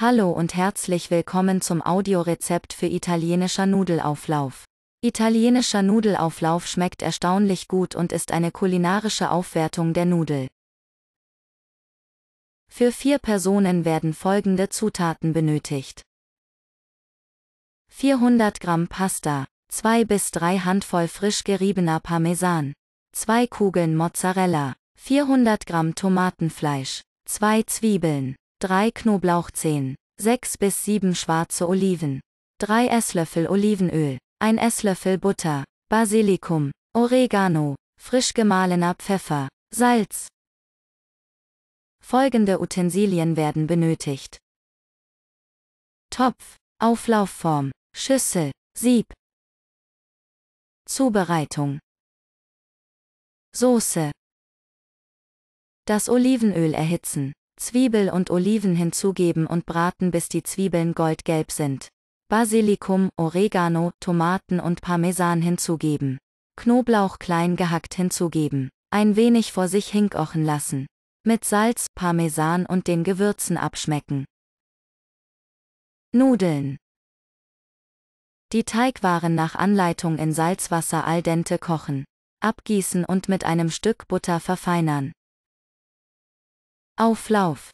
Hallo und herzlich willkommen zum Audiorezept für italienischer Nudelauflauf. Italienischer Nudelauflauf schmeckt erstaunlich gut und ist eine kulinarische Aufwertung der Nudel. Für vier Personen werden folgende Zutaten benötigt. 400 Gramm Pasta, 2 bis 3 Handvoll frisch geriebener Parmesan, 2 Kugeln Mozzarella, 400 Gramm Tomatenfleisch, 2 Zwiebeln, 3 Knoblauchzehen, 6 bis 7 schwarze Oliven, 3 Esslöffel Olivenöl, 1 Esslöffel Butter, Basilikum, Oregano, frisch gemahlener Pfeffer, Salz. Folgende Utensilien werden benötigt. Topf, Auflaufform, Schüssel, Sieb. Zubereitung. Soße. Das Olivenöl erhitzen. Zwiebel und Oliven hinzugeben und braten, bis die Zwiebeln goldgelb sind. Basilikum, Oregano, Tomaten und Parmesan hinzugeben. Knoblauch klein gehackt hinzugeben. Ein wenig vor sich hinkochen lassen. Mit Salz, Parmesan und den Gewürzen abschmecken. Nudeln. Die Teigwaren nach Anleitung in Salzwasser al dente kochen, abgießen und mit einem Stück Butter verfeinern. Auflauf.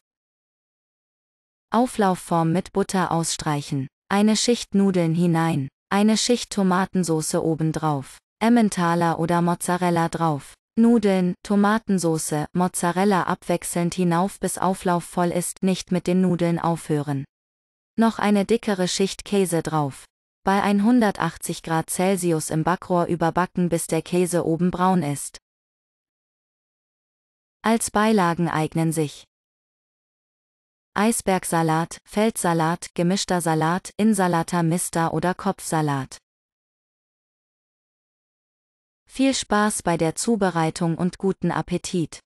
Auflaufform mit Butter ausstreichen. Eine Schicht Nudeln hinein. Eine Schicht Tomatensoße obendrauf. Emmentaler oder Mozzarella drauf. Nudeln, Tomatensoße, Mozzarella abwechselnd hinauf bis Auflauf voll ist, nicht mit den Nudeln aufhören. Noch eine dickere Schicht Käse drauf. Bei 180 Grad Celsius im Backrohr überbacken bis der Käse oben braun ist. Als Beilagen eignen sich Eisbergsalat, Feldsalat, gemischter Salat, Insalata Mister oder Kopfsalat. Viel Spaß bei der Zubereitung und guten Appetit!